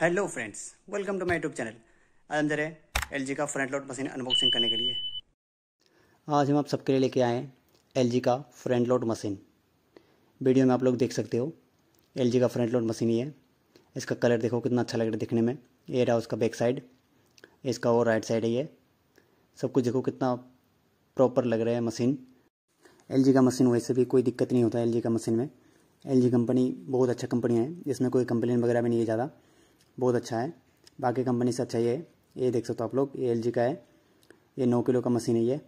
hello friends welcome to my YouTube channel आज हम जरे एल का फ्रंट लोड मशीन अनबॉक्सिंग करने के लिए आज हम आप सबके लिए लेके आए हैं एल का फ्रंट लोड मशीन वीडियो में आप लोग देख सकते हो एल का फ्रंट लोड मशीन ही है इसका कलर देखो कितना अच्छा लग रहा है दिखने में ये रहा उसका बैक साइड इसका और राइट साइड है ये सब कुछ देखो कितना प्रॉपर लग रहा है मशीन एल का मशीन वैसे भी कोई दिक्कत नहीं होता एल का मशीन में एल कंपनी बहुत अच्छा कंपनी है इसमें कोई कंप्लेन वगैरह भी नहीं है ज़्यादा बहुत अच्छा है बाकी कंपनी से अच्छा ये है ये देख सकते हो आप लोग ये एल का है ये नौ किलो का मशीन है ये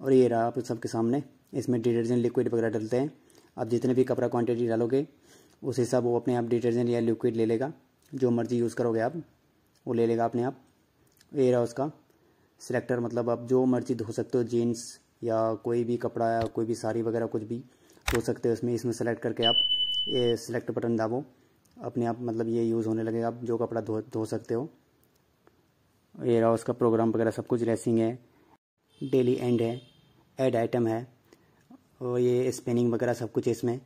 और ये रहा आप सबके सामने इसमें डिटर्जेंट लिक्विड वगैरह डलते हैं आप जितने भी कपड़ा क्वांटिटी डालोगे उस हिसाब वो अपने आप डिटर्जेंट या लिक्विड ले लेगा जो मर्जी यूज़ करोगे आप वो ले लेगा अपने आप ये रहा उसका सिलेक्टर मतलब आप जो मर्जी धो सकते हो जीन्स या कोई भी कपड़ा या कोई भी साड़ी वगैरह कुछ भी धो सकते हो उसमें इसमें सेलेक्ट करके आप ये सिलेक्ट बटन दाबो अपने आप मतलब ये यूज़ होने लगेगा आप जो कपड़ा धो धो सकते हो ये रहा उसका प्रोग्राम वगैरह सब कुछ रेसिंग है डेली एंड है एड आइटम है और ये स्पेनिंग वगैरह सब कुछ है इसमें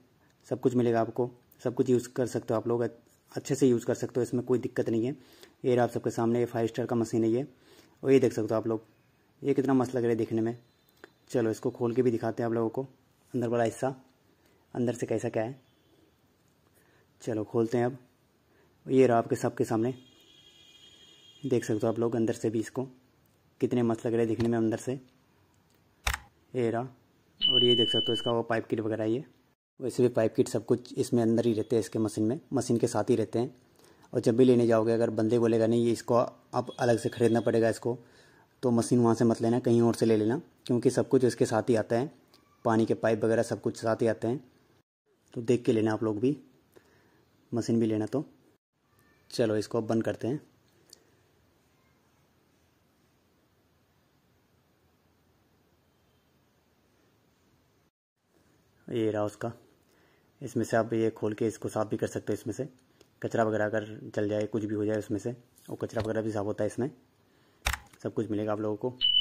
सब कुछ मिलेगा आपको सब कुछ यूज़ कर सकते हो आप लोग अच्छे से यूज़ कर सकते हो इसमें कोई दिक्कत नहीं है ये रहा आप सबके सामने ये फाइव स्टार का मशीन है ये और ये देख सकते हो आप लोग ये कितना मस्त लग रहा है देखने में चलो इसको खोल के भी दिखाते हैं आप लोगों को अंदर वाला हिस्सा अंदर से कैसा क्या है चलो खोलते हैं अब ये रहा आपके सबके सामने देख सकते हो आप लोग अंदर से भी इसको कितने मस्त लग रहे हैं दिखने में अंदर से ये रहा और ये देख सकते हो इसका वो पाइप किट वगैरह ये वैसे भी पाइप किट सब कुछ इसमें अंदर ही रहते हैं इसके मशीन में मशीन के साथ ही रहते हैं और जब भी लेने जाओगे अगर बंदे बोलेगा नहीं ये इसको आप अलग से ख़रीदना पड़ेगा इसको तो मशीन वहाँ से मत लेना कहीं और से ले लेना क्योंकि सब कुछ इसके साथ ही आता है पानी के पाइप वगैरह सब कुछ साथ ही आते हैं तो देख के लेना आप लोग भी मशीन भी लेना तो चलो इसको अब बंद करते हैं ये रहा उसका इसमें से आप ये खोल के इसको साफ़ भी कर सकते हो इसमें से कचरा वगैरह अगर चल जाए कुछ भी हो जाए उसमें से और कचरा वगैरह भी साफ होता है इसमें सब कुछ मिलेगा आप लोगों को